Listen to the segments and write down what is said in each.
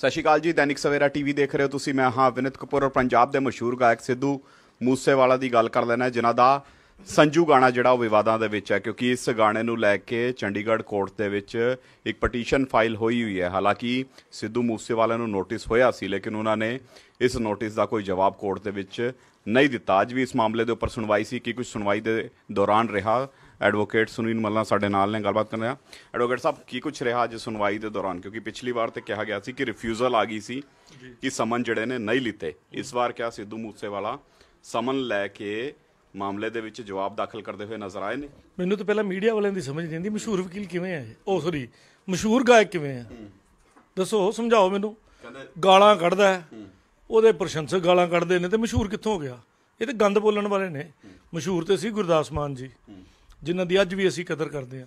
ਸਤਿ ਸ਼੍ਰੀ ਅਕਾਲ ਜੀ ਦੈਨਿਕ ਸਵੇਰਾ ਟੀਵੀ ਦੇਖ ਰਹੇ ਹੋ ਤੁਸੀਂ ਮੈਂ ਹਾਂ ਵਿਨਿਤ ਕਪੂਰ ਔਰ ਪੰਜਾਬ ਦੇ ਮਸ਼ਹੂਰ ਗਾਇਕ ਸਿੱਧੂ ਮੂਸੇਵਾਲਾ ਦੀ ਗੱਲ ਕਰ ਲੈਣਾ ਜਿਨ੍ਹਾਂ ਦਾ ਸੰਜੂ ਗਾਣਾ ਜਿਹੜਾ ਉਹ ਵਿਵਾਦਾਂ ਦੇ ਵਿੱਚ ਹੈ ਕਿਉਂਕਿ ਇਸ ਗਾਣੇ ਨੂੰ ਲੈ ਕੇ ਚੰਡੀਗੜ੍ਹ ਕੋਰਟ ਦੇ ਵਿੱਚ ਇੱਕ ਪਟੀਸ਼ਨ ਫਾਈਲ ਹੋਈ ਹੋਈ ਹੈ ਹਾਲਾਂਕਿ ਸਿੱਧੂ ਮੂਸੇਵਾਲਾ ਨੂੰ ਨੋਟਿਸ ਹੋਇਆ ਸੀ ਲੇਕਿਨ ਉਹਨਾਂ ਨੇ ਇਸ ਨੋਟਿਸ ਦਾ ਕੋਈ ਜਵਾਬ ਕੋਰਟ ਦੇ ਵਿੱਚ ਨਹੀਂ ਦਿੱਤਾ ਅੱਜ ਵੀ ਇਸ ਮਾਮਲੇ ਦੇ ਉੱਪਰ ਸੁਣਵਾਈ ਸੀ ਕਿ ਕੁਝ ਸੁਣਵਾਈ ਦੇ ਦੌਰਾਨ ਰਿਹਾ ਐਡਵੋਕੇਟ ਸੁਨੀਲ ਮੱਲਾ ਸਾਡੇ ਨਾਲ ਨੇ ਗੱਲਬਾਤ ਕਰ ਆ ਐਡਵੋਕੇਟ ਸਾਹਿਬ ਕੀ ਕੁਝ ਰਿਹਾ ਅੱਜ ਸੁਣਵਾਈ ਦੇ ਦੌਰਾਨ ਕਿਉਂਕਿ ਪਿਛਲੀ ਵਾਰ ਤੇ ਕਿਹਾ ਗਿਆ ਸੀ ਕਿ ਰਿਫਿਊਜ਼ਲ ਆ ਗਈ ਸੀ ਕਿ ਸਮਨ ਜਿਹੜੇ ਨੇ ਨਹੀਂ ਲਿੱਤੇ ਇਸ ਵਾਰ ਕਿਹਾ ਸਿੱਧੂ ਮੂਸੇਵਾਲਾ ਸਮਨ ਲੈ ਕੇ ਮਾਮਲੇ ਦੇ ਵਿੱਚ ਜਵਾਬ ਦਾਖਲ ਕਰਦੇ ਹੋਏ ਨਜ਼ਰ ਆਏ ਨੇ ਮੈਨੂੰ ਤਾਂ ਪਹਿਲਾਂ ਮੀਡੀਆ ਵਾਲਿਆਂ ਦੀ ਸਮਝ ਨਹੀਂ ਆਉਂਦੀ ਮਸ਼ਹੂਰ ਵਕੀਲ ਕਿਵੇਂ ਹੈ ਉਹ ਸੋਰੀ ਮਸ਼ਹੂਰ ਗਾਇਕ ਕਿਵੇਂ ਆ ਦੱਸੋ ਸਮਝਾਓ ਮੈਨੂੰ ਗਾਲਾਂ ਕੱਢਦਾ ਹੈ ਉਹਦੇ ਪ੍ਰਸ਼ੰਸਕ ਗਾਲਾਂ ਕੱਢਦੇ ਨੇ ਤੇ ਮਸ਼ਹੂਰ ਕਿੱਥੋਂ ਹੋ ਗਿਆ ਇਹ ਤੇ ਗੰਦ ਬੋਲਣ ਵਾਲੇ ਨੇ ਮਸ਼ਹੂਰ ਤੇ ਸੀ ਗੁਰਦਾਸ ਮਾਨ ਜੀ ਜਿਨ੍ਹਾਂ ਦੀ ਅੱਜ ਵੀ ਅਸੀਂ ਕਦਰ ਕਰਦੇ ਆ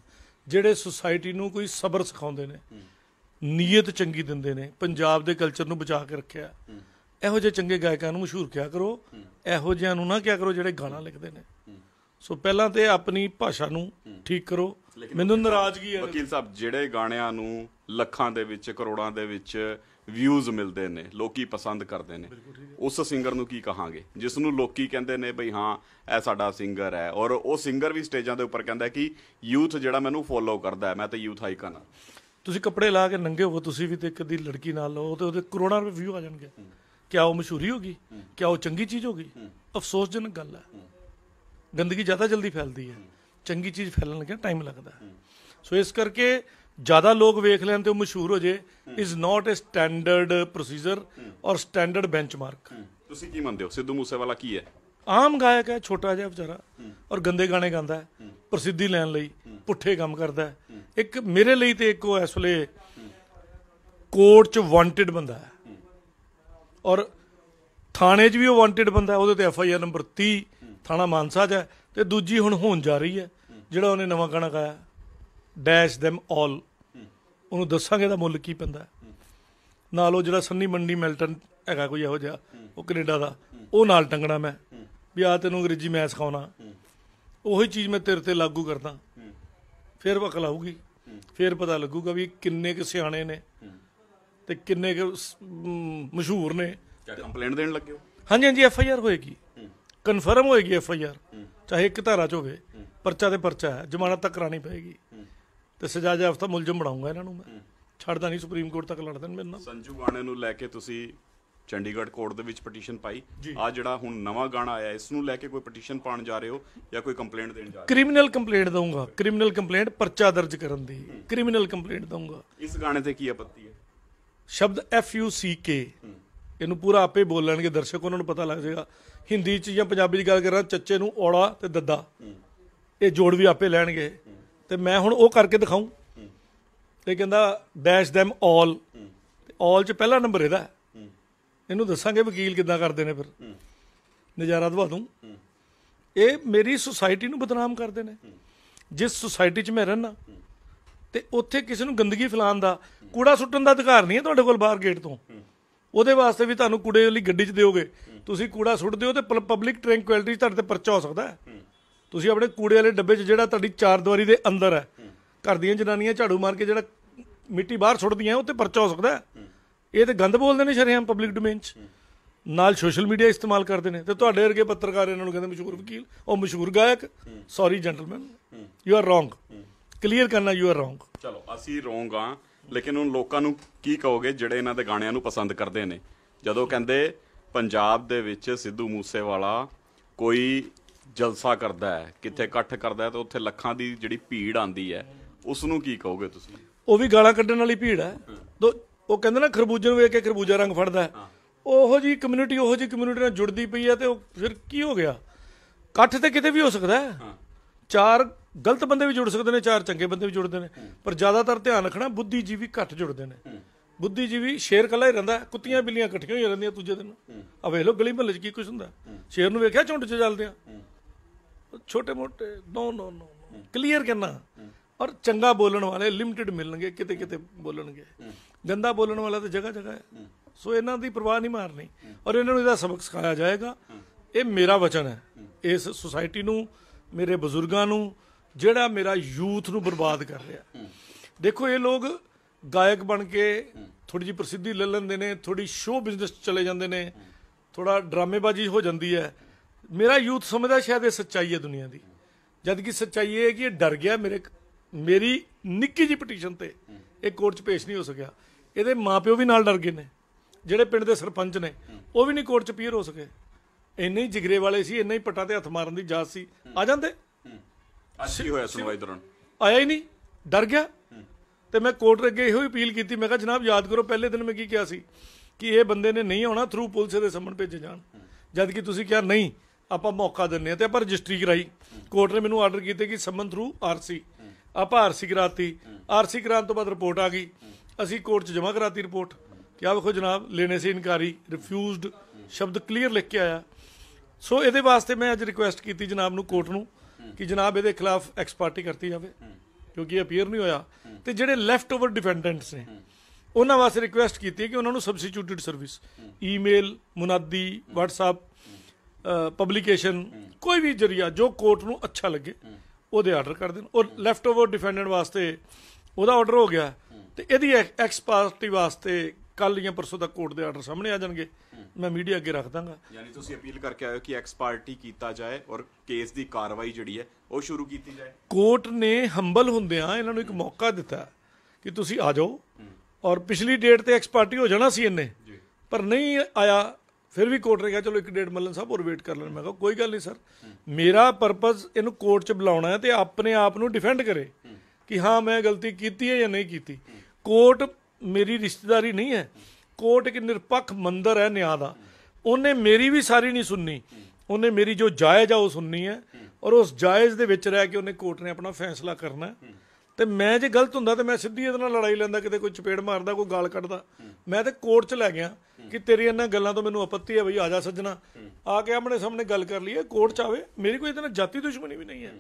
ਜਿਹੜੇ ਸੁਸਾਇਟੀ ਨੂੰ ਕੋਈ ਸਬਰ ਸਿਖਾਉਂਦੇ ਨੇ ਨੀਅਤ ਚੰਗੀ ਦਿੰਦੇ ਨੇ ਪੰਜਾਬ ਦੇ ਕਲਚਰ ਨੂੰ ਬਚਾ ਕੇ ਰੱਖਿਆ ਇਹੋ ਜਿਹੇ ਚੰਗੇ ਗਾਇਕਾਂ ਨੂੰ ਮਸ਼ਹੂਰ ਕਿਆ ਕਰੋ ਇਹੋ ਜਿਹਿਆਂ ਨੂੰ ਨਾ ਕਿਆ ਕਰੋ ਜਿਹੜੇ ਗਾਣਾ ਲਿਖਦੇ ਨੇ ਸੋ ਪਹਿਲਾਂ ਤੇ ਆਪਣੀ ਭਾਸ਼ਾ ਨੂੰ ਠੀਕ ਕਰੋ ਮੈਨੂੰ ਨਾਰਾਜ਼ਗੀ ਹੈ ਵਕੀਲ ਸਾਹਿਬ ਜਿਹੜੇ ਗਾਣਿਆਂ ਨੂੰ ਲੱਖਾਂ ਦੇ ਵਿੱਚ ਕਰੋੜਾਂ ਦੇ ਵਿੱਚ ਵਿਊਜ਼ ਮਿਲਦੇ ਨੇ ਲੋਕੀ ਪਸੰਦ ਕਰਦੇ ਨੇ ਉਸ ਸਿੰਗਰ ਨੂੰ ਕੀ ਕਹਾਂਗੇ ਜਿਸ ਨੂੰ ਲੋਕੀ ਕਹਿੰਦੇ ਨੇ ਬਈ ਹਾਂ ਇਹ ਸਾਡਾ ਸਿੰਗਰ ਹੈ ਔਰ ਉਹ ਸਿੰਗਰ ਵੀ ਸਟੇਜਾਂ ਦੇ ਉੱਪਰ ਕਹਿੰਦਾ ਕਿ ਯੂਥ ਜਿਹੜਾ ਮੈਨੂੰ ਫੋਲੋ ਕਰਦਾ ਹੈ ਮੈਂ ਤਾਂ ਯੂਥ ਆਈਕਨ ਹਾਂ ਤੁਸੀਂ ਕੱਪੜੇ ਲਾ ਕੇ ਨੰਗੇ ਹੋਵੋ ਤੁਸੀਂ ਵੀ ਤੇ ਇੱਕ ਦੀ ਲੜਕੀ ਨਾਲ ਲਓ ਤੇ ਉਹਦੇ ਕਰੋੜਾਂ ਰੁਪਏ ਵਿਊ ਆ ਜਾਣਗੇ ਕਿਆ ਉਹ ਮਸ਼ਹੂਰੀ ਹੋਗੀ ਕਿਆ ਉਹ ਚੰਗੀ ਚੀਜ਼ ਹੋਗੀ ਅਫਸੋਸਜਨਕ ਗੱਲ ਹੈ ਗੰਦਗੀ ਜ਼ਿਆਦਾ ਜਲਦੀ ਫੈਲਦੀ ਹੈ ਚੰਗੀ ਚੀਜ਼ ਫੈਲਣ ਲੱਗਿਆ ਟਾਈਮ ਲੱਗਦਾ ਸੋ ਇਸ ਕਰਕੇ ਜ਼ਿਆਦਾ ਲੋਕ ਵੇਖ ਲੈਣ ਤੇ ਉਹ ਮਸ਼ਹੂਰ ਹੋ ਜੇ is not a standard procedure ਔਰ ਸਟੈਂਡਰਡ ਬੈਂਚਮਾਰਕ ਤੁਸੀਂ ਕੀ ਮੰਨਦੇ ਹੋ ਸਿੱਧੂ ਮੂਸੇਵਾਲਾ ਕੀ ਹੈ ਆਮ ਗਾਇਕ ਹੈ ਛੋਟਾ ਜਿਹਾ ਵਿਚਾਰਾ ਔਰ ਗੰਦੇ ਗਾਣੇ ਗਾਉਂਦਾ ਹੈ ਪ੍ਰਸਿੱਧੀ ਲੈਣ ਲਈ ਪੁੱਠੇ ਕੰਮ ਕਰਦਾ ਹੈ ਇੱਕ ਮੇਰੇ ਲਈ ਤੇ ਇੱਕ ਉਹ ਇਸ ਵੇਲੇ ਕੋਰਟ 'ਚ ਵਾਂਟਡ ਬੰਦਾ ਹੈ ਔਰ ਥਾਣੇ 'ਚ ਵੀ ਉਹ ਵਾਂਟਡ ਬੰਦਾ ਹੈ ਉਹਦੇ ਤੇ ਐਫ ਆਈ ਆਰ ਨੰਬਰ 30 ਥਾਣਾ ਮਾਨਸਾ 'ਚ ਹੈ ਤੇ ਦੂਜੀ ਹੁਣ ਹੋਣ ਜਾ ਰਹੀ ਹੈ ਜਿਹੜਾ ਉਹਨੇ ਨਵਾਂ ਗਾਣਾ ਗਾਇਆ ਡੈਸ਼ them all ਉਹਨੂੰ ਦੱਸਾਂਗੇ ਦਾ ਮੁੱਲ ਕੀ ਪੈਂਦਾ ਨਾਲ ਉਹ ਜਿਹੜਾ ਸੰਨੀ ਮੰਡੀ ਮਿਲਟਨ ਹੈਗਾ ਕੋਈ ਇਹੋ ਜਿਹਾ ਉਹ ਕੈਨੇਡਾ ਦਾ ਉਹ ਨਾਲ ਟੰਗਣਾ ਮੈਂ ਵੀ ਆ ਤੈਨੂੰ ਅੰਗਰੇਜ਼ੀ ਮੈਂ ਸਿਖਾਉਣਾ ਉਹੀ ਚੀਜ਼ ਮੈਂ ਤੇਰੇ ਤੇ ਲਾਗੂ ਕਰਦਾ ਫਿਰ ਵਕਲ ਆਊਗੀ ਫਿਰ ਪਤਾ ਲੱਗੂਗਾ ਵੀ ਕਿੰਨੇ ਕੁ ਸਿਆਣੇ ਨੇ ਤੇ ਕਿੰਨੇ ਕੁ ਮਸ਼ਹੂਰ ਨੇ ਕੰਪਲੇਂਟ ਦੇਣ ਲੱਗੇ ਹੋ ਹਾਂਜੀ ਹਾਂਜੀ ਐਫ ਆਈ ਆਰ ਹੋਏਗੀ ਕਨਫਰਮ ਹੋਏਗੀ ਐਫ ਆਈ ਆਰ ਚਾਹੇ ਇੱਕ ਧਾਰਾ ਚ ਹੋਵੇ ਪਰਚਾ ਤੇ ਪਰਚਾ ਹੈ ਜ਼ਮਾਨਤ ਤਾਂ ਕਰਾਣੀ ਪਏਗੀ ਤੇ ਸਜ਼ਾ ਜਾਫਤਾ ਮੁਲਜ਼ਮ ਬਣਾਉਂਗਾ ਇਹਨਾਂ ਨੂੰ ਮੈਂ ਛੱਡਦਾ ਨਹੀਂ ਸੁਪਰੀਮ ਕੋਰਟ ਤੱਕ ਲੜਦੇ ਨੇ ਮੇਰੇ ਨਾਲ ਸੰਜੂ ਬਾਣੇ ਨੂੰ ਲੈ ਕੇ ਤੁਸੀਂ ਚੰਡੀਗੜ੍ਹ ਕੋਰਟ ਦੇ ਵਿੱਚ ਪਟੀਸ਼ਨ ਪਾਈ ਆ ਜਿਹੜਾ ਹੁਣ ਨਵਾਂ ਗਾਣਾ ਆਇਆ ਇਸ ਨੂੰ ਲੈ ਕੇ ਕੋਈ ਪਟੀਸ਼ਨ ਪਾਣ ਜਾ ਰਹੇ ਹੋ ਜਾਂ ਕੋਈ ਕੰਪਲੇਂਟ ਦੇਣ ਜਾ ਰਹੇ ਹੋ ਕ੍ਰਿਮੀਨਲ ਕੰਪਲੇਂਟ ਦਊਂਗਾ ਕ੍ਰਿਮੀਨਲ ਕੰਪਲੇਂਟ ਪਰਚਾ ਦਰਜ ਕਰਨ ਦੀ ਕ੍ਰਿਮੀਨਲ ਕੰਪਲੇਂਟ ਦਊਂਗਾ ਇਸ ਗਾਣੇ ਤੇ ਕੀ ਆਪੱਤੀ ਹੈ ਸ਼ਬਦ ਐਫ ਯੂ ਸੀ ਕੇ ਇਹਨੂੰ ਪੂਰਾ ਆਪੇ ਬੋਲਣਗੇ ਦਰਸ਼ਕ ਉਹਨਾਂ ਨੂੰ ਪਤਾ ਲੱਗ ਜਾਏਗਾ ਹਿੰਦੀ ਚ ਜਾਂ ਪੰਜਾਬੀ ਚ ਗੱਲ ਕਰਾਂ ਚੱਚੇ ਨੂੰ ਔੜਾ ਤੇ ਦੱਦਾ ਇਹ ਜੋੜ ਵੀ ਆਪੇ ਲੈਣਗੇ ਤੇ ਮੈਂ ਹੁਣ ਉਹ ਕਰਕੇ ਦਿਖਾਉਂ ਤੇ ਕਹਿੰਦਾ ਡੈਸ਼ देम ਆਲ ਆਲ ਚ ਪਹਿਲਾ ਨੰਬਰ ਇਹਦਾ ਇਹਨੂੰ ਦੱਸਾਂਗੇ ਵਕੀਲ ਕਿੱਦਾਂ ਕਰਦੇ ਨੇ ਫਿਰ ਨਜ਼ਾਰਾ ਦਵਾ ਦੂੰ ਇਹ ਮੇਰੀ ਸੁਸਾਇਟੀ ਨੂੰ ਬਦਨਾਮ ਕਰਦੇ ਨੇ ਜਿਸ ਸੁਸਾਇਟੀ 'ਚ ਮੈਂ ਰਹਿਣਾ ਤੇ ਉੱਥੇ ਕਿਸੇ ਨੂੰ ਗੰਦਗੀ ਫਲਾਣ ਦਾ ਕੂੜਾ ਸੁੱਟਣ ਦਾ ਅਧਿਕਾਰ ਨਹੀਂ ਹੈ ਤੁਹਾਡੇ ਕੋਲ ਬਾਹਰ ਗੇਟ ਤੋਂ ਉਹਦੇ ਵਾਸਤੇ ਵੀ ਤੁਹਾਨੂੰ ਕੂੜੇ ਵਾਲੀ ਗੱਡੀ 'ਚ ਦਿਓਗੇ ਤੁਸੀਂ ਕੂੜਾ ਸੁੱਟਦੇ ਹੋ ਤੇ ਪਬਲਿਕ ਟ੍ਰੈਂਕੁਇਲਿਟੀ ਤੁਹਾਡੇ ਤੇ ਪਰਚਾ ਹੋ ਸਕਦਾ ਹੈ ਤੁਸੀਂ ਆਪਣੇ ਕੂੜੇ ਵਾਲੇ ਡੱਬੇ 'ਚ ਜਿਹੜਾ ਤੁਹਾਡੀ ਚਾਰ ਦੀਵਾਰੀ ਦੇ ਅੰਦਰ ਹੈ ਘਰ ਦੀਆਂ ਜਨਾਨੀਆਂ ਝਾੜੂ ਮਾਰ ਕੇ ਜਿਹੜਾ ਮਿੱਟੀ ਬਾਹਰ ਸੁੱਟਦੀਆਂ ਉਹ ਤੇ ਪਰਚਾ ਹੋ ਸਕਦਾ ਇਹ ਤੇ ਗੰਦ ਬੋਲਦੇ ਨੇ ਸ਼ਰੇਆਮ ਪਬਲਿਕ ਡੋਮੇਨ 'ਚ ਨਾਲ ਸੋਸ਼ਲ ਮੀਡੀਆ ਇਸਤੇਮਾਲ ਕਰਦੇ ਨੇ ਤੇ ਤੁਹਾਡੇ ਵਰਗੇ ਪੱਤਰਕਾਰ ਇਹਨਾਂ ਨੂੰ ਕਹਿੰਦੇ ਮਸ਼ਹੂਰ ਵਕੀਲ ਉਹ ਮਸ਼ਹੂਰ ਗਾਇਕ sorry gentleman you are wrong clear ਕਰਨਾ ਯੂ ਆਰ ਰੋਂਗ ਚਲੋ ਅਸੀਂ ਰੋਂਗ ਆ ਲੇਕਿਨ ਉਹਨਾਂ ਲੋਕਾਂ ਨੂੰ ਕੀ ਕਹੋਗੇ ਜਿਹੜੇ ਇਹਨਾਂ ਦੇ ਗਾਣਿਆਂ ਨੂੰ ਪਸੰਦ ਕਰਦੇ ਨੇ ਜਦੋਂ ਕਹਿੰਦੇ ਪੰਜਾਬ ਦੇ ਵਿੱਚ ਸਿੱਧੂ ਮੂਸੇਵਾਲਾ ਕੋਈ ਜਲਸਾ ਕਰਦਾ ਹੈ ਕਿੱਥੇ ਇਕੱਠ ਕਰਦਾ ਹੈ ਤੇ ਉੱਥੇ ਲੱਖਾਂ ਦੀ ਜਿਹੜੀ ਭੀੜ ਆਂਦੀ ਹੈ ਉਸ ਨੂੰ ਕੀ ਕਹੋਗੇ ਤੁਸੀਂ ਉਹ ਵੀ ਗਾਲਾਂ ਕੱਢਣ ਵਾਲੀ ਭੀੜ ਹੈ ਉਹ ਕਹਿੰਦੇ ਨਾ ਖਰਬੂਜੇ ਨੂੰ ਵੇਖ ਕੇ ਖਰਬੂਜਾ ਰੰਗ ਫੜਦਾ ਹੈ ਉਹੋ ਜੀ ਕਮਿਊਨਿਟੀ ਉਹੋ ਜੀ ਕਮਿਊਨਿਟੀ ਨਾਲ ਜੁੜਦੀ ਪਈ ਹੈ ਤੇ ਉਹ ਫਿਰ ਕੀ ਹੋ ਗਿਆ ਇਕੱਠ ਤੇ ਕਿਤੇ ਵੀ ਹੋ ਸਕਦਾ ਹੈ ਚਾਰ ਗਲਤ ਬੰਦੇ ਵੀ ਜੁੜ ਸਕਦੇ ਨੇ ਚਾਰ ਚੰਗੇ ਬੰਦੇ ਵੀ ਜੁੜਦੇ ਨੇ ਪਰ ਜ਼ਿਆਦਾਤਰ ਧਿਆਨ ਰੱਖਣਾ ਬੁੱਧੀਜੀਵੀ ਘੱਟ ਜੁੜਦੇ ਨੇ ਬੁੱਧੀਜੀਵੀ ਸ਼ੇਰ ਕੱਲਾ ਹੀ ਰਹਿੰਦਾ ਕੁੱਤੀਆਂ ਬਿੱਲੀਆਂ ਇਕੱਠੀਆਂ ਹੋਈਆਂ ਰਹਿੰਦੀਆਂ ਦੂਜੇ ਦਿਨ ਆ ਵੇਖ ਲੋ ਗਲੀ ਮਹੱਲੇ 'ਚ ਕੀ ਕੁਝ ਹੁੰਦਾ ਸ਼ੇਰ ਨੂੰ ਵੇਖਿਆ ਝੁੰਡ 'ਚ ਚੱਲਦੇ ਆ ਛੋਟੇ ਮੋਟੇ ਨੋ ਨੋ ਨੋ ਕਲੀਅਰ ਕਰਨਾ ਔਰ ਚੰਗਾ ਬੋਲਣ ਵਾਲੇ ਲਿਮਟਿਡ ਮਿਲਣਗੇ ਕਿਤੇ ਕਿਤੇ ਬੋਲਣਗੇ ਗੰਦਾ ਬੋਲਣ ਵਾਲਾ ਤਾਂ ਜਗ੍ਹਾ ਜਗ੍ਹਾ ਹੈ ਸੋ ਇਹਨਾਂ ਦੀ ਪਰਵਾਹ ਨਹੀਂ ਮਾਰਨੀ ਔਰ ਇਹਨਾਂ ਨੂੰ ਇਹਦਾ ਸਬਕ ਸਿਖਾਇਆ ਜਾਏਗਾ ਇਹ ਮੇਰਾ ਵਚਨ ਹੈ ਇਸ ਸੁਸਾਇਟੀ ਨੂੰ ਮੇਰੇ ਬਜ਼ੁਰਗਾਂ ਨੂੰ ਜਿਹੜਾ ਮੇਰਾ ਯੂਥ ਨੂੰ ਬਰਬਾਦ ਕਰ ਰਿਹਾ ਦੇਖੋ ਇਹ ਲੋਕ ਗਾਇਕ ਬਣ ਕੇ ਥੋੜੀ ਜੀ ਪ੍ਰਸਿੱਧੀ ਲੈ ਲੈਂਦੇ ਨੇ ਥੋੜੀ ਸ਼ੋਅ ਬਿਜ਼ਨਸ ਚਲੇ ਜਾਂਦੇ ਨੇ ਥੋੜਾ ਡਰਾਮੇਬਾਜ਼ੀ ਹੋ ਜਾਂਦੀ ਹੈ ਮੇਰਾ ਯੂਥ ਸਮਝਦਾ ਸ਼ਾਇਦ ਇਹ ਸੱਚਾਈ ਹੈ ਦੁਨੀਆ ਦੀ ਜਦ ਕਿ ਸੱਚਾਈ ਇਹ ਹੈ ਕਿ ਇਹ ਡਰ ਗਿਆ ਮੇਰੇ ਮੇਰੀ ਨਿੱਕੀ ਜੀ ਪਟੀਸ਼ਨ ਤੇ ਇਹ ਕੋਰਟ 'ਚ ਪੇਸ਼ ਨਹੀਂ ਹੋ ਸਕਿਆ ਇਹਦੇ ਮਾਪਿਓ ਵੀ ਨਾਲ ਡਰ ਗਏ ਨੇ ਜਿਹੜੇ ਪਿੰਡ ਦੇ ਸਰਪੰਚ ਨੇ ਉਹ ਵੀ ਨਹੀਂ ਕੋਰਟ 'ਚ ਪੀਅਰ ਹੋ ਸਕੇ ਇੰਨੇ ਹੀ ਜਿਗਰੇ ਵਾਲੇ ਸੀ ਇੰਨੇ ਹੀ ਪੱਟਾ ਤੇ ਹੱਥ ਮਾਰਨ ਦੀ ਜਾਤ ਸੀ ਆ ਜਾਂਦੇ ਅੱਛੀ ਹੋਇਆ ਸੁਣਵਾਈ ਦੌਰਾਨ ਆਇਆ ਹੀ ਨਹੀਂ ਡਰ ਗਿਆ ਤੇ ਮੈਂ ਕੋਰਟ ਅੱਗੇ ਇਹੋ ਹੀ ਅਪੀਲ ਕੀਤੀ ਮੈਂ ਕਿਹਾ ਜਨਾਬ ਯਾਦ ਕਰੋ ਪਹਿਲੇ ਦਿਨ ਮੈਂ ਕੀ ਕਿਹਾ ਸੀ ਕਿ ਇਹ ਬੰਦੇ ਨੇ ਨਹੀਂ ਆਉਣਾ ਥਰੂ ਪੁਲਿਸ ਦੇ ਸੰਮਣ ਭੇਜੇ ਜਾਣ ਜਦ ਕਿ ਤੁਸੀਂ ਕਿਹਾ ਨਹੀਂ ਆਪਾਂ ਮੌਕਾ ਦਿੰਨੇ ਆ ਤੇ ਆਪਾਂ ਰਜਿਸਟਰੀ ਕਰਾਈ ਕੋਰਟ ਨੇ ਮੈਨੂੰ ਆਰਡਰ ਕੀਤੇ ਕਿ ਸਮਨ ਥਰੂ ਆਰਸੀ ਆਪਾਂ ਆਰਸੀ ਕਰਾਤੀ ਆਰਸੀ ਕਰਾਣ ਤੋਂ ਬਾਅਦ ਰਿਪੋਰਟ ਆ ਗਈ ਅਸੀਂ ਕੋਰਟ 'ਚ ਜਮ੍ਹਾਂ ਕਰਾਤੀ ਰਿਪੋਰਟ ਕਿਹਾ ਵੇਖੋ ਜਨਾਬ ਲੈਣੇ ਸੀ ਇਨਕਾਰੀ ਰਿਫਿਊਜ਼ਡ ਸ਼ਬਦ ਕਲੀਅਰ ਲਿਖ ਕੇ ਆਇਆ ਸੋ ਇਹਦੇ ਵਾਸਤੇ ਮੈਂ ਅੱਜ ਰਿਕੁਐਸਟ ਕੀਤੀ ਜਨਾਬ ਨੂੰ ਕੋਰਟ ਨੂੰ ਕਿ ਜਨਾਬ ਇਹਦੇ ਖਿਲਾਫ ਐਕਸਪਾਰਟੀ ਕਰਤੀ ਜਾਵੇ ਕਿਉਂਕਿ ਅਪੀਅਰ ਨਹੀਂ ਹੋਇਆ ਤੇ ਜਿਹੜੇ ਲੈਫਟ ਓਵਰ ਡਿਫੈਂਡੈਂਟਸ ਨੇ ਉਹਨਾਂ ਵਾਸਤੇ ਰਿਕੁਐਸਟ ਕੀਤੀ ਕਿ ਉਹਨਾਂ ਨੂੰ ਸਬਸਟੀਟਿਊਟਡ ਸਰਵਿਸ ਈਮੇਲ ਮੁਨਾਦੀ WhatsApp ਪਬਲੀਕੇਸ਼ਨ ਕੋਈ ਵੀ ਜਰੀਆ ਜੋ ਕੋਰਟ ਨੂੰ ਅੱਛਾ ਲੱਗੇ ਉਹਦੇ ਆਰਡਰ ਕਰ ਦੇਣ ਔਰ ਲੈਫਟ ਓਵਰ ਡਿਫੈਂਡੈਂਟ ਵਾਸਤੇ ਉਹਦਾ ਆਰਡਰ ਹੋ ਗਿਆ ਤੇ ਇਹਦੀ ਐਕਸ ਪਾਰਟੀ ਵਾਸਤੇ ਕੱਲ ਜਾਂ ਪਰਸੋਂ ਦਾ ਕੋਰਟ ਦੇ ਆਰਡਰ ਸਾਹਮਣੇ ਆ ਜਾਣਗੇ ਮੈਂ ਮੀਡੀਆ ਅੱਗੇ ਰੱਖ ਦਾਂਗਾ ਯਾਨੀ ਤੁਸੀਂ ਅਪੀਲ ਕਰਕੇ ਆਇਓ ਕਿ ਐਕਸ ਪਾਰਟੀ ਕੀਤਾ ਜਾਏ ਔਰ ਕੇਸ ਦੀ ਕਾਰਵਾਈ ਜਿਹੜੀ ਹੈ ਉਹ ਸ਼ੁਰੂ ਕੀਤੀ ਜਾਏ ਕੋਰਟ ਨੇ ਹੰਬਲ ਹੁੰਦਿਆਂ ਇਹਨਾਂ ਨੂੰ ਇੱਕ ਮੌਕਾ ਦਿੱਤਾ ਕਿ ਤੁਸੀਂ ਆ ਜਾਓ ਔਰ ਪਿਛਲੀ ਡੇਟ ਤੇ ਐਕਸ ਪਾਰਟੀ ਹੋ ਜਾਣਾ ਸੀ ਇਹਨੇ ਪਰ ਨਹੀਂ ਆਇਆ ਫਿਰ ਵੀ ਕੋਰਟ ਨੇ ਕਿਹਾ ਚਲੋ ਇੱਕ ਡੇਢ ਮੱਲਨ ਸਾਹਿਬ ਹੋਰ ਵੇਟ ਕਰ ਲੈਣ ਮੈਂ ਕਿਹਾ ਕੋਈ ਗੱਲ ਨਹੀਂ ਸਰ ਮੇਰਾ ਪਰਪਸ ਇਹਨੂੰ ਕੋਰਟ 'ਚ ਬੁਲਾਉਣਾ ਹੈ ਤੇ ਆਪਣੇ ਆਪ ਨੂੰ ਡਿਫੈਂਡ ਕਰੇ ਕਿ ਹਾਂ ਮੈਂ ਗਲਤੀ ਕੀਤੀ ਹੈ ਜਾਂ ਨਹੀਂ ਕੀਤੀ ਕੋਰਟ ਮੇਰੀ ਰਿਸ਼ਤੇਦਾਰੀ ਨਹੀਂ ਹੈ ਕੋਰਟ ਇੱਕ ਨਿਰਪੱਖ ਮੰਦਰ ਹੈ ਨਿਆਂ ਦਾ ਉਹਨੇ ਮੇਰੀ ਵੀ ਸਾਰੀ ਨਹੀਂ ਸੁਣਨੀ ਉਹਨੇ ਮੇਰੀ ਜੋ ਜਾਇਜ਼ ਆ ਉਹ ਸੁਣਨੀ ਹੈ ਔਰ ਉਸ ਜਾਇਜ਼ ਦੇ ਵਿੱਚ ਰਹਿ ਕੇ ਉਹਨੇ ਕੋਰਟ ਨੇ ਆਪਣਾ ਫੈਸਲਾ ਕਰਨਾ ਹੈ ਤੇ ਮੈਂ ਜੇ ਗਲਤ ਹੁੰਦਾ ਤੇ ਮੈਂ ਸਿੱਧੀ ਇਹਦੇ ਨਾਲ ਲੜਾਈ ਲੈਂਦਾ ਕਿਤੇ ਕੋਈ ਚਪੇੜ ਮਾਰਦਾ ਕੋਈ ਗਾਲ ਕੱਢਦਾ ਮੈਂ ਤੇ ਕੋਰਟ 'ਚ ਲੈ ਗਿਆ ਕਿ ਤੇਰੀ ਇਹਨਾਂ ਗੱਲਾਂ ਤੋਂ ਮੈਨੂੰ ਆਪੱਤੀ ਹੈ ਬਈ ਆ ਜਾ ਸੱਜਣਾ ਆ ਕੇ ਆਪਣੇ ਸਾਹਮਣੇ ਗੱਲ ਕਰ ਲਈਏ ਕੋਰਟ 'ਚ ਆਵੇ ਮੇਰੀ ਕੋਈ ਇਹਦੇ ਨਾਲ ਜਾਤੀ ਦੁਸ਼ਮਣੀ ਵੀ ਨਹੀਂ ਹੈ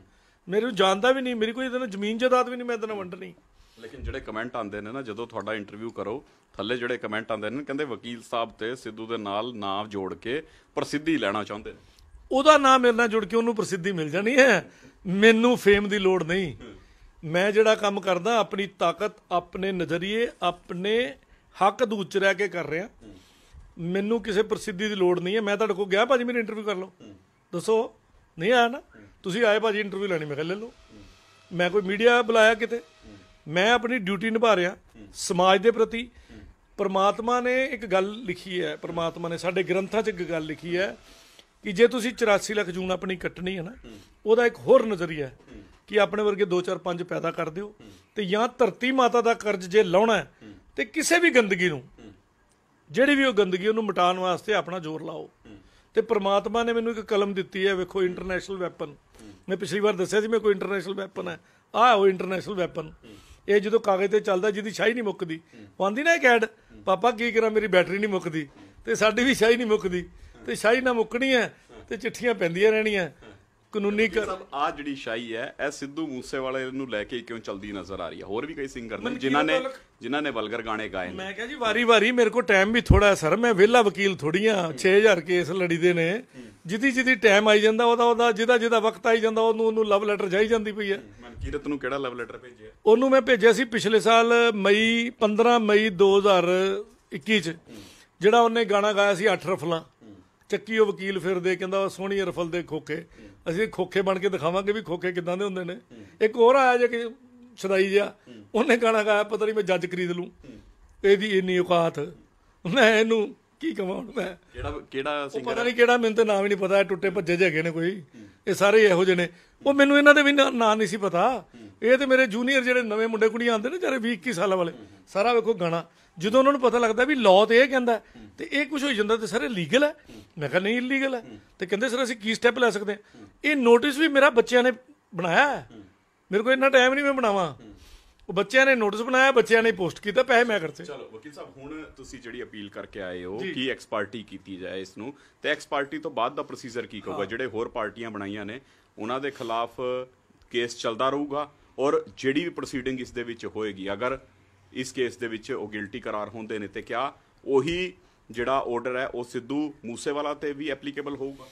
ਮੇਰੇ ਨੂੰ ਜਾਣਦਾ ਵੀ ਨਹੀਂ ਮੇਰੀ ਕੋਈ ਇਹਦੇ ਨਾਲ ਜ਼ਮੀਨ ਜਾਇਦਾਦ ਵੀ ਨਹੀਂ ਮੈਂ ਇਹਦੇ ਨਾਲ ਵੰਡਣੀ ਲੇਕਿਨ ਜਿਹੜੇ ਕਮੈਂਟ ਆਉਂਦੇ ਨੇ ਨਾ ਜਦੋਂ ਤੁਹਾਡਾ ਇੰਟਰਵਿਊ ਕਰੋ ਥੱਲੇ ਜਿਹੜੇ ਕਮੈਂਟ ਆਉਂਦੇ ਨੇ ਕਹਿੰਦੇ ਵਕੀਲ ਸਾਹਿਬ ਤੇ ਸਿੱਧੂ ਦੇ ਨਾਲ ਨਾਮ ਜੋੜ ਕੇ ਪ੍ਰਸਿੱਧੀ ਲੈਣਾ ਚਾਹੁੰਦੇ ਨੇ ਉਹਦਾ ਨਾਮ ਮੇਰੇ ਨਾਲ ਜੁੜ ਕੇ ਉਹਨੂੰ ਪ੍ਰਸਿੱਧੀ ਮਿਲ ਜਾਣੀ ਹੈ ਮੈਨੂੰ ਫੇਮ ਦੀ ਲੋੜ ਨਹੀਂ ਮੈਂ ਜਿਹੜਾ ਕੰਮ ਕਰਦਾ ਆਪਣੀ ਤਾਕਤ ਆਪਣੇ ਨਜ਼ਰੀਏ ਆਪਣੇ ਹੱਕ ਦੂਤ ਚ ਰਹਿ ਕੇ ਕਰ ਰਿਹਾ ਮੈਨੂੰ ਕਿਸੇ ਪ੍ਰਸਿੱਧੀ ਦੀ ਲੋੜ ਨਹੀਂ ਹੈ ਮੈਂ ਤੁਹਾਡੇ ਕੋਲ ਗਿਆ ਭਾਜੀ ਮੇਰੀ ਇੰਟਰਵਿਊ ਕਰ ਲਓ ਦੱਸੋ ਨਹੀਂ ਆਇਆ ਨਾ ਤੁਸੀਂ ਆਏ ਭਾਜੀ ਇੰਟਰਵਿਊ ਲੈਣੀ ਮੈਂ ਕਿਹਾ ਲੈ ਲਓ ਮੈਂ ਕੋਈ ਮੀਡੀਆ ਬੁਲਾਇਆ ਕਿਤੇ ਮੈਂ ਆਪਣੀ ਡਿਊਟੀ ਨਿਭਾ ਰਿਹਾ ਸਮਾਜ ਦੇ ਪ੍ਰਤੀ ਪਰਮਾਤਮਾ ਨੇ ਇੱਕ ਗੱਲ ਲਿਖੀ ਹੈ ਪਰਮਾਤਮਾ ਨੇ ਸਾਡੇ ਗ੍ਰੰਥਾਂ 'ਚ ਇੱਕ ਗੱਲ ਲਿਖੀ ਹੈ ਕਿ ਜੇ ਤੁਸੀਂ 84 ਲੱਖ ਜੂਨ ਆਪਣੀ ਕੱਟਣੀ ਹੈ ਨਾ ਉਹਦਾ ਇੱਕ ਹੋਰ ਨਜ਼ਰੀਆ ਹੈ ਕਿ ਆਪਣੇ ਵਰਗੇ 2-4-5 ਪੈਦਾ ਕਰ ਦਿਓ ਤੇ ਜਾਂ ਧਰਤੀ ਮਾਤਾ ਦਾ ਕਰਜ਼ ਜੇ ਲਾਉਣਾ ਤੇ ਕਿਸੇ ਵੀ ਗੰਦਗੀ ਨੂੰ ਜਿਹੜੀ ਵੀ ਉਹ ਗੰਦਗੀ ਉਹਨੂੰ ਮਿਟਾਉਣ ਵਾਸਤੇ ਆਪਣਾ ਜ਼ੋਰ ਲਾਓ ਤੇ ਪ੍ਰਮਾਤਮਾ ਨੇ ਮੈਨੂੰ ਇੱਕ ਕਲਮ ਦਿੱਤੀ ਹੈ ਵੇਖੋ ਇੰਟਰਨੈਸ਼ਨਲ ਵੈਪਨ ਮੈਂ ਪਿਛਲੀ ਵਾਰ ਦੱਸਿਆ ਸੀ ਮੈਂ ਕੋਈ ਇੰਟਰਨੈਸ਼ਨਲ ਵੈਪਨ ਹੈ ਆਹ ਉਹ ਇੰਟਰਨੈਸ਼ਨਲ ਵੈਪਨ ਇਹ ਜਦੋਂ ਕਾਗਜ਼ ਤੇ ਚੱਲਦਾ ਜਿਹਦੀ ਛਾਈ ਨਹੀਂ ਮੁੱਕਦੀ ਪਾਉਂਦੀ ਨਾ ਇਹ ਕੈਡ ਪਾਪਾ ਕੀ ਕਰਾਂ ਮੇਰੀ ਬੈਟਰੀ ਨਹੀਂ ਮੁੱਕਦੀ ਤੇ ਸਾਡੀ ਵੀ ਛਾਈ ਨਹੀਂ ਮੁੱਕਦੀ ਤੇ ਛਾਈ ਨਾ ਮੁੱਕਣੀ ਹੈ ਤੇ ਚਿੱਠੀਆਂ ਪੈਂਦੀਆਂ ਰਹਿਣੀਆਂ ਕਾਨੂੰਨੀ ਕਰ ਆ ਜਿਹੜੀ ਸ਼ਾਈ ਹੈ ਇਹ ਸਿੱਧੂ ਮੂਸੇ ਵਾਲੇ ਨੂੰ ਲੈ ਕੇ ਕਿਉਂ ਚਲਦੀ ਨਜ਼ਰ ਆ ਰਹੀ ਹੈ ਹੋਰ ਵੀ ਕਈ ਸਿੰਗਰ ਨੇ ਜਿਨ੍ਹਾਂ ਨੇ ਜਿਨ੍ਹਾਂ ਨੇ ਵਲਗਰ ਗਾਣੇ ਗਾਏ ਮੈਂ ਕਿਹਾ ਜੀ ਵਾਰੀ-ਵਾਰੀ ਮੇਰੇ ਕੋਲ ਟਾਈਮ ਵੀ ਥੋੜਾ ਹੈ ਸਰ ਮੈਂ ਵਿਹਲਾ ਵਕੀਲ ਥੋੜੀਆਂ 6000 ਕੇਸ ਲੜੀਦੇ ਨੇ ਜਿੱਦੀ ਜਿੱਦੀ ਟਾਈਮ ਆਈ ਜਾਂਦਾ ਉਹਦਾ ਉਹਦਾ ਜਿਹਦਾ ਜਿਹਦਾ ਵਕਤ ਆਈ ਜਾਂਦਾ ਉਹਨੂੰ ਉਹਨੂੰ ਲਵ ਲੈਟਰ ਜਾਈ ਜਾਂਦੀ ਪਈ ਹੈ ਮਨਕੀਰਤ ਨੂੰ ਕਿਹੜਾ ਲਵ ਲੈਟਰ ਭੇਜਿਆ ਉਹਨੂੰ ਮੈਂ ਭੇਜਿਆ ਸੀ ਪਿਛਲੇ ਸਾਲ ਮਈ 15 ਮਈ 2021 ਚ ਜਿਹੜਾ ਉਹਨੇ ਗਾਣਾ ਗਾਇਆ ਸੀ 8 ਰਫਲਾਂ ਚੱਕੀ ਉਹ ਵਕੀਲ ਫਿਰਦੇ ਕਹਿੰਦਾ ਸੋਹਣੀ ਰਫਲ ਦੇ ਖੋਖੇ ਅਸੀਂ ਖੋਖੇ ਬਣ ਕੇ ਦਿਖਾਵਾਂਗੇ ਵੀ ਖੋਖੇ ਕਿਦਾਂ ਦੇ ਹੁੰਦੇ ਨੇ ਇੱਕ ਹੋਰ ਆਇਆ ਜੇ ਕਿ ਸਦਾਈ ਜਿਆ ਉਹਨੇ ਗਾਣਾ ਗਾਇਆ ਪਤਾ ਨਹੀਂ ਮੈਂ ਜੱਜ ਖਰੀਦ ਲੂੰ ਇਹਦੀ ਇੰਨੀ ਔਕਾਤ ਮੈਂ ਇਹਨੂੰ ਕੀ ਕਮਾਉਣ ਮੈਂ ਕਿਹੜਾ ਕਿਹੜਾ ਸਿੰਗਰ ਪਤਾ ਨਹੀਂ ਕਿਹੜਾ ਮੈਨੂੰ ਤਾਂ ਨਾਮ ਹੀ ਨਹੀਂ ਪਤਾ ਟੁੱਟੇ ਭੱਜੇ ਜਿਹੇ ਨੇ ਕੋਈ ਇਹ ਸਾਰੇ ਇਹੋ ਜਿਹੇ ਨੇ ਉਹ ਮੈਨੂੰ ਇਹਨਾਂ ਦੇ ਵੀ ਨਾਮ ਨਹੀਂ ਸੀ ਪਤਾ ਇਹ ਤੇ ਮੇਰੇ ਜੂਨੀਅਰ ਜਿਹੜੇ ਨਵੇਂ ਮੁੰਡੇ ਕੁੜੀਆਂ ਆਉਂਦੇ ਨੇ ਜਿਹੜੇ 20 21 ਸਾਲਾਂ ਵਾਲੇ ਸਾਰਾ ਵੇਖੋ ਗਾਣਾ ਜਦੋਂ ਉਹਨਾਂ ਨੂੰ ਪਤਾ ਲੱਗਦਾ ਵੀ ਲਾਅ ਤੇ ਇਹ ਕਹਿੰਦਾ ਤੇ ਇਹ ਕੁਝ ਹੋ ਜਾਂਦਾ ਤੇ ਸਰ ਇਹ ਲੀਗਲ ਹੈ ਮੈਂ ਕਹਿੰਦਾ ਨਹੀਂ ਇਲੀਗਲ ਹੈ ਤੇ ਕਹਿੰਦੇ ਸਰ ਅਸੀਂ ਕੀ ਸਟੈਪ ਲੈ ਸਕਦੇ ਹਾਂ ਇਹ ਨੋਟਿਸ ਵੀ ਮੇਰਾ ਬੱਚਿਆਂ ਨੇ ਬਣਾਇਆ ਮੇਰੇ ਕੋਲ ਇੰਨਾ ਟਾਈਮ ਨਹੀਂ ਮੈਂ ਬਣਾਵਾਂ ਉਹ ਬੱਚਿਆਂ ਨੇ ਨੋਟਿਸ ਬਣਾਇਆ ਬੱਚਿਆਂ ਨੇ ਪੋਸਟ ਕੀਤਾ ਪੈਸੇ ਮੈਂ ਕਰਤੇ ਚਲੋ ਵਕੀਲ ਸਾਹਿਬ ਹੁਣ ਤੁਸੀਂ ਜਿਹੜੀ ਅਪੀਲ ਕਰਕੇ ਆਏ ਹੋ ਕੀ ਐਕਸ ਪਾਰਟੀ ਕੀਤੀ ਜਾਏ ਇਸ ਨੂੰ ਤੇ ਐਕਸ ਪਾਰਟੀ ਤੋਂ ਬਾਅਦ ਦਾ ਪ੍ਰੋਸੀਜਰ ਕੀ ਹੋਊਗਾ ਜਿਹੜੇ ਹੋਰ ਪਾਰਟੀਆਂ ਬਣਾਈਆਂ ਨੇ ਉਹਨਾਂ ਦੇ ਖਿਲਾਫ ਕੇਸ ਚੱਲਦਾ ਰਹੂਗਾ ਔਰ ਜਿਹੜੀ ਵੀ ਪ੍ਰੋਸੀਡਿੰਗ ਇਸ ਦੇ ਵਿੱਚ ਹੋਏਗੀ ਅਗਰ ਇਸ ਕੇਸ ਦੇ ਵਿੱਚ ਉਹ ਗਿਲਟੀ ਕਰਾਰ ਹੁੰਦੇ ਨੇ ਤੇ ਕਿਆ ਉਹੀ ਜਿਹੜਾ ਆਰਡਰ ਹੈ ਉਹ ਸਿੱਧੂ ਮੂਸੇਵਾਲਾ ਤੇ ਵੀ ਐਪਲੀਕੇਬਲ ਹੋਊਗਾ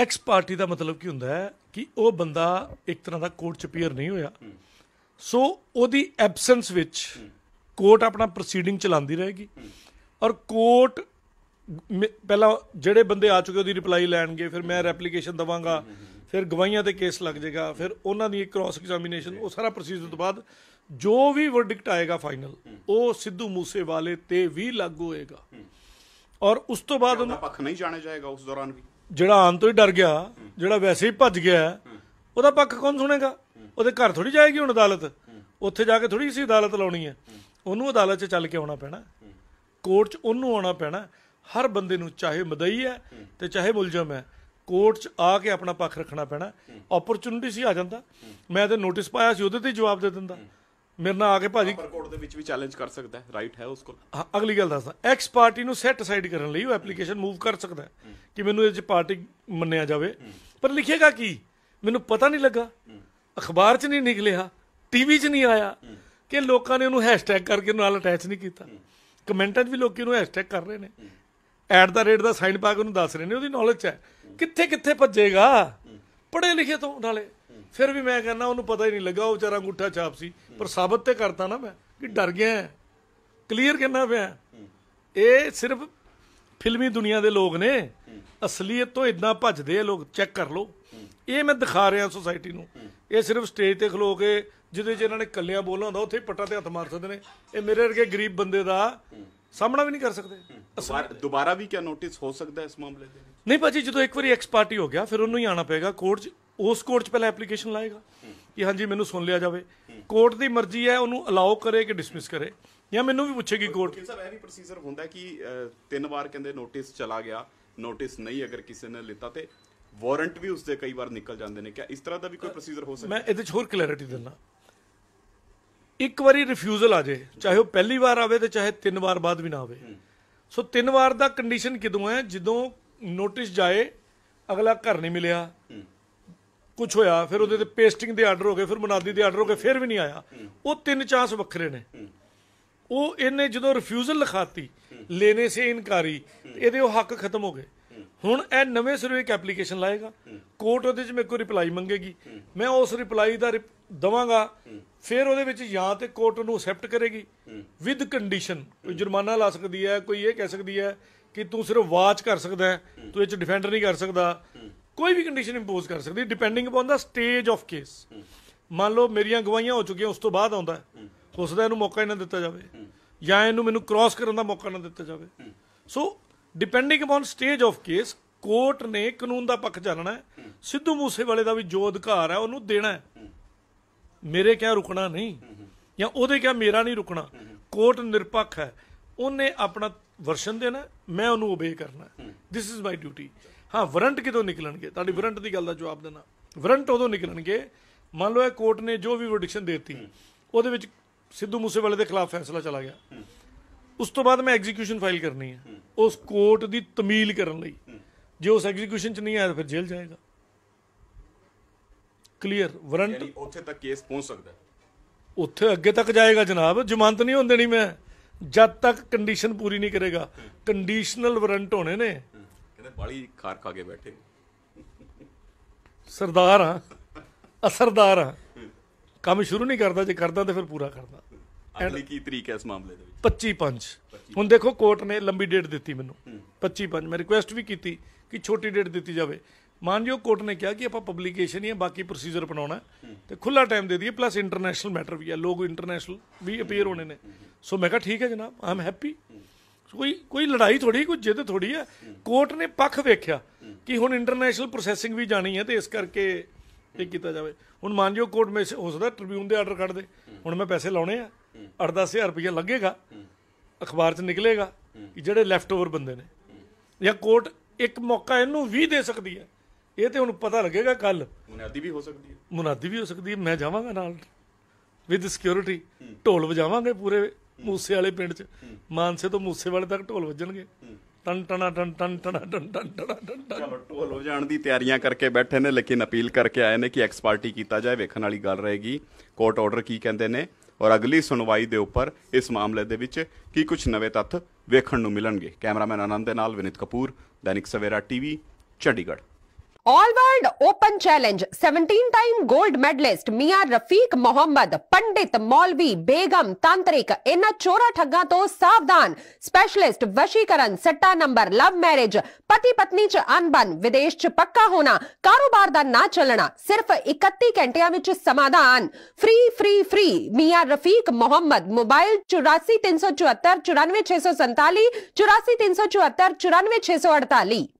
ਐਕਸ ਪਾਰਟੀ ਦਾ ਮਤਲਬ ਕੀ ਹੁੰਦਾ ਹੈ ਕਿ ਉਹ ਬੰਦਾ ਇੱਕ ਤਰ੍ਹਾਂ ਦਾ ਕੋਰਟ ਚ ਅਪੀਅਰ ਨਹੀਂ ਹੋਇਆ ਸੋ ਉਹਦੀ ਐਬਸੈਂਸ ਵਿੱਚ ਕੋਰਟ ਆਪਣਾ ਪ੍ਰੋਸੀਡਿੰਗ ਚਲਾਉਂਦੀ ਰਹੇਗੀ ਔਰ ਕੋਰਟ ਪਹਿਲਾਂ ਜਿਹੜੇ ਬੰਦੇ ਆ ਚੁੱਕੇ ਉਹਦੀ ਰਿਪਲਾਈ ਲੈਣਗੇ ਫਿਰ ਮੈਂ ਰੈਪਲੀਕੇਸ਼ਨ ਦਵਾਂਗਾ ਫਿਰ ਗਵਾਹੀਆਂ ਤੇ ਕੇਸ ਲੱਗ ਜਾਏਗਾ ਫਿਰ ਉਹਨਾਂ ਦੀ ਕ੍ਰਾਸ ਐਗਜ਼ਾਮੀਨੇਸ਼ਨ ਉਹ ਸਾਰਾ ਪ੍ਰੋਸੀਜਰ ਤੋਂ ਬਾਅਦ ਜੋ ਵੀ ਵਰਡਿਕਟ ਆਏਗਾ ਫਾਈਨਲ ਉਹ ਸਿੱਧੂ ਮੂਸੇ ਵਾਲੇ ਤੇ ਵੀ ਲਾਗੂ ਹੋਏਗਾ ਔਰ ਉਸ ਤੋਂ ਬਾਅਦ ਉਹਨਾਂ ਪੱਖ ਨਹੀਂ ਜਾਣਿਆ ਜਾਏਗਾ ਉਸ ਦੌਰਾਨ ਵੀ ਜਿਹੜਾ ਆਨ ਤੋਂ ਹੀ ਡਰ ਗਿਆ ਜਿਹੜਾ ਵੈਸੇ ਹੀ ਭੱਜ ਗਿਆ ਉਹਦਾ ਪੱਖ ਕੌਣ ਸੁਣੇਗਾ ਉਹਦੇ ਘਰ ਥੋੜੀ ਜਾਏਗੀ ਹੁਣ ਅਦਾਲਤ ਉੱਥੇ ਜਾ ਕੇ ਥੋੜੀ ਸੀ ਅਦਾਲਤ ਲਾਉਣੀ ਹੈ ਉਹਨੂੰ ਅਦਾਲਤ 'ਚ ਚੱਲ ਕੇ ਆਉਣਾ ਪੈਣਾ ਕੋਰਟ 'ਚ ਉਹਨੂੰ ਆਉਣਾ ਪੈਣਾ ਹਰ ਬੰਦੇ ਨੂੰ ਚਾਹੇ ਮਦਈ ਹੈ ਤੇ ਚਾਹੇ ਮੁਲਜ਼ਮ ਹੈ ਕੋਰਟ 'ਚ ਆ ਕੇ ਆਪਣਾ ਪੱਖ ਰੱਖਣਾ ਪੈਣਾ ਓਪਰਚੁਨਿਟੀ ਸੀ ਆ ਜਾਂਦਾ ਮੈਂ ਤੇ ਨੋਟਿਸ ਪਾਇਆ ਸੀ ਉਹਦੇ ਤੇ ਜਵਾਬ ਦੇ ਦਿੰਦਾ ਮੇਰੇ ਨਾਲ ਆ ਕੇ ਭਾਜੀ ਕੋਰਟ ਦੇ ਵਿੱਚ ਵੀ ਚੈਲੰਜ ਕਰ ਸਕਦਾ ਹੈ ਰਾਈਟ ਹੈ ਉਸ ਕੋਲ ਹਾਂ ਅਗਲੀ ਗੱਲ ਦੱਸਦਾ ਐਕਸ ਪਾਰਟੀ ਨੂੰ ਸੈਟ ਅਸਾਈਡ ਕਰਨ ਲਈ ਉਹ ਐਪਲੀਕੇਸ਼ਨ ਮੂਵ ਕਰ ਸਕਦਾ ਹੈ ਕਿ ਮੈਨੂੰ ਇਹ ਚ ਪਾਰਟੀ ਮੰਨਿਆ ਜਾਵੇ ਪਰ ਲਿਖੇਗਾ ਕੀ ਮੈਨੂੰ ਪਤਾ ਨਹੀਂ ਲੱਗਾ ਅਖਬਾਰ 'ਚ ਨਹੀਂ ਨਿਕਲਿਆ ਟੀਵੀ 'ਚ ਨਹੀਂ ਆਇਆ ਕਿ ਲੋਕਾਂ ਨੇ ਉਹਨੂੰ ਹੈਸ਼ਟੈਗ ਕਰਕੇ ਨਾਲ ਅਟੈਚ ਨਹੀਂ ਕੀਤਾ ਕਮੈਂਟਾਂ 'ਚ ਵੀ ਲੋਕੀ ਉਹਨੂੰ ਹੈਸ਼ਟੈਗ ਕਰ ਰਹੇ ਨੇ ਐਟ ਦਾ ਰੇਟ ਦਾ ਸਾਈਨ ਪਾ ਕੇ ਉਹਨੂੰ ਦੱਸ ਰਹੇ ਨੇ ਉਹਦੀ ਨੌਲੇਜ ਹੈ ਕਿੱਥੇ ਕਿੱਥੇ ਭੱਜੇਗਾ ਪੜੇ ਲਿਖੇ ਤੋਂ ਨਾਲੇ ਫਿਰ ਵੀ ਮੈਂ ਕਹਿੰਦਾ ਉਹਨੂੰ ਪਤਾ ਹੀ ਨਹੀਂ ਲੱਗਾ ਉਹ ਵਿਚਾਰਾ ਅੰਗੂਠਾ ਛਾਪ ਸੀ ਪਰ ਸਾਬਤ ਤੇ ਕਰਤਾ ਨਾ ਮੈਂ ਕਿ ਡਰ ਗਿਆ ਕਲੀਅਰ ਕਹਿਣਾ ਪਿਆ ਇਹ ਸਿਰਫ ਫਿਲਮੀ ਦੁਨੀਆ ਦੇ ਲੋਕ ਨੇ ਅਸਲੀਅਤ ਤੋਂ ਇਦਾਂ ਭੱਜਦੇ ਆ ਲੋਕ ਚੈੱਕ ਕਰ ਲਓ ਇਹ ਮੈਂ ਦਿਖਾ ਰਿਹਾ ਸੋਸਾਇਟੀ ਨੂੰ ਇਹ ਸਿਰਫ ਸਟੇਜ ਤੇ ਖਲੋ ਕੇ ਜਿਹਦੇ 'ਚ ਇਹਨਾਂ ਨੇ ਕੱਲਿਆਂ ਬੋਲਣਾ ਹੁੰਦਾ ਉੱਥੇ ਪੱਟਾ ਤੇ ਹੱਥ ਮਾਰ ਸਕਦੇ ਨੇ ਇਹ ਮੇਰੇ ਵਰਗੇ ਗਰੀਬ ਬੰਦੇ ਦਾ ਸਾਹਮਣਾ ਵੀ ਨਹੀਂ ਕਰ ਸਕਦੇ ਦੁਬਾਰਾ ਵੀ ਕਿਆ ਨੋਟਿਸ ਹੋ ਸਕਦਾ ਇਸ ਮਾਮਲੇ ਦੇ ਵਿੱਚ ਨਹੀਂ ਭਾਜੀ ਜਦੋਂ ਇੱਕ ਵਾਰੀ ਐਕਸ ਪਾਰਟੀ ਹੋ ਗਿਆ ਫਿਰ ਉਹਨੂੰ ਹੀ ਆਣਾ ਪਏਗਾ ਕੋਰਟ 'ਚ ਉਸ ਕੋਰਟ 'ਚ ਪਹਿਲਾਂ ਐਪਲੀਕੇਸ਼ਨ ਲਾਏਗਾ ਕਿ ਹਾਂਜੀ ਮੈਨੂੰ ਸੁਣ ਲਿਆ ਜਾਵੇ ਕੋਰਟ ਦੀ ਮਰਜ਼ੀ ਹੈ ਉਹਨੂੰ ਅਲਾਉ ਕਰੇ ਕਿ ਡਿਸਮਿਸ ਕਰੇ ਜਾਂ ਮੈਨੂੰ ਵੀ ਪੁੱਛੇਗੀ ਕੋਰਟ ਕਿ ਇਹ ਵੀ ਪ੍ਰੋਸੀਜਰ ਹੁੰਦਾ ਕਿ ਤਿੰਨ ਵਾਰ ਕਹਿੰਦੇ ਨੋਟਿਸ ਚਲਾ ਗਿਆ ਨੋਟਿਸ ਨਹੀਂ ਅਗਰ ਕਿਸੇ ਨੇ ਲਿੱਤਾ ਤੇ ਵਾਰੰਟ ਵੀ ਉਸਦੇ ਕਈ ਵਾਰ ਨਿਕਲ ਜਾਂਦੇ ਨੇ ਕਿ ਇਸ ਤਰ੍ਹਾਂ ਦਾ ਵੀ ਕੋਈ ਪ੍ਰੋਸੀਜਰ ਹੋ ਸਕਦਾ ਮੈਂ ਇਹਦੇ 'ਚ ਹੋਰ ਕਲੈਰਿਟੀ ਦਿੰਦਾ ਇੱਕ ਵਾਰੀ ਰਿਫਿਊਜ਼ਲ ਆ ਜੇ ਚਾਹੇ ਉਹ ਪਹਿਲੀ ਵਾਰ ਆਵੇ ਤੇ ਚਾਹੇ ਤਿੰਨ ਵਾਰ ਬਾਅਦ ਵੀ ਨਾ ਆਵੇ ਸੋ ਤਿੰਨ ਵਾਰ ਦਾ ਕੰਡੀਸ਼ਨ ਕਿਦੋਂ ਹੈ ਜਦੋਂ ਨੋਟਿਸ ਜਾਏ ਅਗਲਾ ਘਰ ਨਹੀਂ ਮਿਲਿਆ ਕੁਝ ਹੋਇਆ ਫਿਰ ਉਹਦੇ ਤੇ ਪੇਸਟਿੰਗ ਦੇ ਆਰਡਰ ਹੋ ਗਏ ਫਿਰ ਮਨਾਦੀ ਦੇ ਆਰਡਰ ਹੋ ਗਏ ਫਿਰ ਵੀ ਨਹੀਂ ਆਇਆ ਉਹ ਤਿੰਨ ਚਾਂਸ ਵੱਖਰੇ ਨੇ ਉਹ ਇਹਨੇ ਜਦੋਂ ਰਿਫਿਊਜ਼ਲ ਲਿਖਾਤੀ ਲੈਣੇ ਸੇ ਇਨਕਾਰੀ ਇਹਦੇ ਉਹ ਹੱਕ ਖਤਮ ਹੋ ਗਏ ਹੁਣ ਇਹ ਨਵੇਂ ਸਿਰੋਂ ਇੱਕ ਐਪਲੀਕੇਸ਼ਨ ਲਾਏਗਾ ਕੋਰਟ ਉਹਦੇ ਵਿੱਚ ਮੇਰੇ ਕੋਲ ਰਿਪਲਾਈ ਮੰਗੇਗੀ ਮੈਂ ਉਸ ਰਿਪਲਾਈ ਦਾ ਦਵਾਂਗਾ ਫਿਰ ਉਹਦੇ ਵਿੱਚ ਜਾਂ ਤੇ ਕੋਰਟ ਨੂੰ ਅਸੈਪਟ ਕਰੇਗੀ ਵਿਦ ਕੰਡੀਸ਼ਨ ਕੋਈ ਜੁਰਮਾਨਾ ਲਾ ਸਕਦੀ ਹੈ ਕੋਈ ਇਹ ਕਹਿ ਸਕਦੀ ਹੈ ਕਿ ਤੂੰ ਸਿਰਫ ਵਾਚ ਕਰ ਸਕਦਾ ਤੂੰ ਇਹ ਚ ਡਿਫੈਂਡਰ ਨਹੀਂ ਕਰ ਸਕਦਾ ਕੋਈ ਵੀ ਕੰਡੀਸ਼ਨ ਇੰਪੋਜ਼ ਕਰ ਸਕਦੀ depending upon the stage of case ਮੰਨ ਲਓ ਮੇਰੀਆਂ ਗਵਾਹੀਆਂ ਹੋ ਚੁੱਕੀਆਂ ਉਸ ਤੋਂ ਬਾਅਦ ਆਉਂਦਾ ਉਸ ਦਾ ਇਹਨੂੰ ਮੌਕਾ ਹੀ ਨਾ ਦਿੱਤਾ ਜਾਵੇ ਜਾਂ ਇਹਨੂੰ ਮੈਨੂੰ ਕ੍ਰਾਸ ਕਰਨ ਦਾ ਮੌਕਾ ਨਾ ਦਿੱਤਾ ਜਾਵੇ so depending upon stage of case court ਨੇ ਕਾਨੂੰਨ ਦਾ ਪੱਖ ਜਾਣਨਾ ਹੈ ਸਿੱਧੂ ਮੂਸੇਵਾਲੇ ਦਾ ਵੀ ਜੋ ਅਧਿਕਾਰ ਹੈ ਉਹਨੂੰ ਦੇਣਾ ਹੈ ਮੇਰੇ ਕਿਹਾ ਰੁਕਣਾ ਨਹੀਂ ਜਾਂ ਉਹਦੇ ਕਿਹਾ ਮੇਰਾ ਨਹੀਂ ਰੁਕਣਾ ਕੋਰਟ ਨਿਰਪੱਖ ਹੈ ਉਹਨੇ ਆਪਣਾ ਵਰਸ਼ਨ ਦੇਣਾ ਮੈਂ ਉਹਨੂੰ ਓਬੇ ਕਰਨਾ ਥਿਸ ਇਜ਼ ਮਾਈ ਡਿਊਟੀ ਹਾਂ ਵਾਰੰਟ ਕਿਦੋਂ ਨਿਕਲਣਗੇ ਤੁਹਾਡੀ ਵਾਰੰਟ ਦੀ ਗੱਲ ਦਾ ਜਵਾਬ ਦੇਣਾ ਵਾਰੰਟ ਉਦੋਂ ਨਿਕਲਣਗੇ ਮੰਨ ਲਓ ਇਹ ਕੋਰਟ ਨੇ ਜੋ ਵੀ ਵਰਡਿਕਸ਼ਨ ਦਿੱਤੀ ਉਹਦੇ ਵਿੱਚ ਸਿੱਧੂ ਮੂਸੇਵਾਲੇ ਦੇ ਖਿਲਾਫ ਫੈਸਲਾ ਚਲਾ ਗਿਆ ਉਸ ਤੋਂ ਬਾਅਦ ਮੈਂ ਐਗਜ਼ੀਕਿਊਸ਼ਨ ਫਾਈਲ ਕਰਨੀ ਹੈ ਉਸ ਕੋਰਟ ਦੀ ਤਮੀਲ ਕਰਨ ਲਈ ਜੇ ਉਸ ਐਗਜ਼ੀਕਿਊਸ਼ਨ ਚ ਨਹੀਂ ਆਇਆ ਫਿਰ ਜੇਲ੍ਹ ਜਾਏਗਾ ਕਲੀਅਰ ਵਾਰੰਟ ਉੱਥੇ ਤੱਕ ਕੇਸ ਪਹੁੰਚ ਸਕਦਾ ਉੱਥੇ ਅੱਗੇ ਤੱਕ ਜਾਏਗਾ ਜਨਾਬ ਜ਼ਮਾਨਤ ਨਹੀਂ ਹੁੰਦੇ ਨਹੀਂ ਮੈਂ ਜਦ ਤੱਕ ਕੰਡੀਸ਼ਨ ਪੂਰੀ ਨਹੀਂ ਕਰੇਗਾ ਕੰਡੀਸ਼ਨਲ ਵਾਰੰਟ ਹੋਣੇ ਨੇ ਕਹਿੰਦੇ ਬਾਲੀ ਖਾਰ ਖਾ ਕੇ ਬੈਠੇ ਸਰਦਾਰ ਆ ਅਸਰਦਾਰ ਆ ਕੰਮ ਸ਼ੁਰੂ ਨਹੀਂ ਕਰਦਾ ਜੇ ਕਰਦਾ ਤਾਂ ਫਿਰ ਪੂਰਾ ਕਰਦਾ ਅਗਲੀ ਕੀ ਤਰੀਕ ਹੈ ਇਸ ਮਾਮਲੇ ਦੇ ਵਿੱਚ 25 5 ਹੁਣ ਦੇਖੋ ਕੋਰਟ ਨੇ ਲੰਬੀ ਡੇਟ ਦਿੱਤੀ ਮੈਨੂੰ 25 5 ਮੈਂ ਰਿਕੁਐਸਟ ਵੀ ਕੀਤੀ ਕਿ ਛੋਟੀ ਡੇਟ ਦਿੱਤੀ ਜਾਵੇ ਮਾਨਯੋਗ ਕੋਰਟ ਨੇ ਕਿਹਾ ਕਿ ਆਪਾਂ ਪਬਲੀਕੇਸ਼ਨ ਹੀ ਬਾਕੀ ਪ੍ਰੋਸੀਜਰ ਬਣਾਉਣਾ ਤੇ ਖੁੱਲਾ ਟਾਈਮ ਦੇ ਦਈਏ ਪਲੱਸ ਇੰਟਰਨੈਸ਼ਨਲ ਮੈਟਰ ਵੀ ਹੈ ਲੋਗ ਇੰਟਰਨੈਸ਼ਨਲ ਵੀ ਅਪੀਅਰ ਹੋਣੇ ਨੇ ਸੋ ਮੈਂ ਕਿਹਾ ਠੀਕ ਹੈ ਜਨਾਬ ਆਮ ਹੈਪੀ ਕੋਈ ਕੋਈ ਲੜਾਈ ਥੋੜੀ ਕੋਈ ਜਿੱਦ ਥੋੜੀ ਹੈ ਕੋਰਟ ਨੇ ਪੱਖ ਵੇਖਿਆ ਕਿ ਹੁਣ ਇੰਟਰਨੈਸ਼ਨਲ ਪ੍ਰੋਸੈਸਿੰਗ ਵੀ ਜਾਣੀ ਹੈ ਤੇ ਇਸ ਕਰਕੇ ਇਹ ਕੀਤਾ ਜਾਵੇ ਹੁਣ ਮਾਨਯੋਗ ਕੋਰਟ ਮੇ ਹੋ ਸਕਦਾ ਟ੍ਰਿਬਿਊਨ ਦੇ ਆਰਡਰ ਕੱਢ ਦੇ ਹੁਣ ਮੈਂ ਪੈਸੇ ਲਾਉਣੇ ਆ 8-10000 ਰੁਪਏ ਲੱਗੇਗਾ ਅਖਬਾਰ 'ਚ ਨਿਕਲੇਗਾ ਕਿ ਜਿਹੜੇ ਲੈਫਟ ਓਵਰ ਬੰਦੇ ਨੇ ਜਾਂ ਕੋਰਟ ਇੱਕ ਮੌਕਾ ਇਹਨੂੰ ਵੀ ਦੇ ਸਕਦੀ ਹੈ ਇਹ ਤੇ ਹੁਣ ਪਤਾ ਲੱਗੇਗਾ ਕੱਲ ਮੁਨਾਦੀ ਵੀ ਹੋ ਸਕਦੀ ਹੈ ਮੁਨਾਦੀ ਵੀ ਹੋ ਸਕਦੀ ਹੈ ਮੈਂ ਜਾਵਾਂਗਾ ਨਾਲ ਵਿਦ ਸਿਕਿਉਰਿਟੀ ਢੋਲ ਵਜਾਵਾਂਗੇ ਪੂਰੇ ਮੂਸੇ ਵਾਲੇ ਪਿੰਡ 'ਚ ਮਾਨਸੇ ਤੋਂ ਮੂਸੇ ਵਾਲੇ ਤੱਕ ਢੋਲ ਵੱਜਣਗੇ ਟਨ ਟਨ ਟਨ ਟਨ ਟਨ ਟਨ ਟਨ ਟਨ ਟਨ ਚਲੋ ਟੋਲ ਹੋ ਜਾਣ ਦੀ ਤਿਆਰੀਆਂ ਕਰਕੇ ਬੈਠੇ ਨੇ ਲੇਕਿਨ ਅਪੀਲ ਕਰਕੇ ਆਏ ਨੇ ਕਿ ਐਕਸ ਪਾਰਟੀ ਕੀਤਾ ਜਾਏ ਵੇਖਣ ਵਾਲੀ ਗੱਲ ਰਹੇਗੀ ਕੋਰਟ ਆਰਡਰ ਕੀ ਕਹਿੰਦੇ ਨੇ ਔਰ ਅਗਲੀ ਸੁਣਵਾਈ ਦੇ ਉੱਪਰ ਇਸ ਮਾਮਲੇ ਦੇ ਵਿੱਚ ਕੀ ਕੁਝ ਨਵੇਂ ਤੱਥ ਵੇਖਣ ਨੂੰ ਮਿਲਣਗੇ ਕੈਮਰਾਮੈਨ ਆਨੰਦ ਦੇ ਨਾਲ Vinit Kapoor Dainik Savera TV Chandigarh all world open challenge 17 time gold medalist Miyan Rafiq Mohammad पंडित मौलवी बेगम तांत्रिक ਇਹਨਾਂ ਚੋਰਾ ਠੱਗਾਂ ਤੋਂ ਸਾਵਧਾਨ ਸਪੈਸ਼ਲਿਸਟ ਵਸ਼ੀਕਰਨ ਸੱਟਾ ਨੰਬਰ ਲਵ ਮੈਰਿਜ ਪਤੀ ਪਤਨੀ ਚ ਅਨਬਨ ਵਿਦੇਸ਼ ਚ ਪੱਕਾ ਹੋਣਾ ਕਾਰੋਬਾਰ ਦਾ ਨਾ ਚੱਲਣਾ ਸਿਰਫ 31 ਘੰਟਿਆਂ ਵਿੱਚ ਸਮਾਧਾਨ free free free Miyan Rafiq Mohammad mobile 843747494647 84374 94648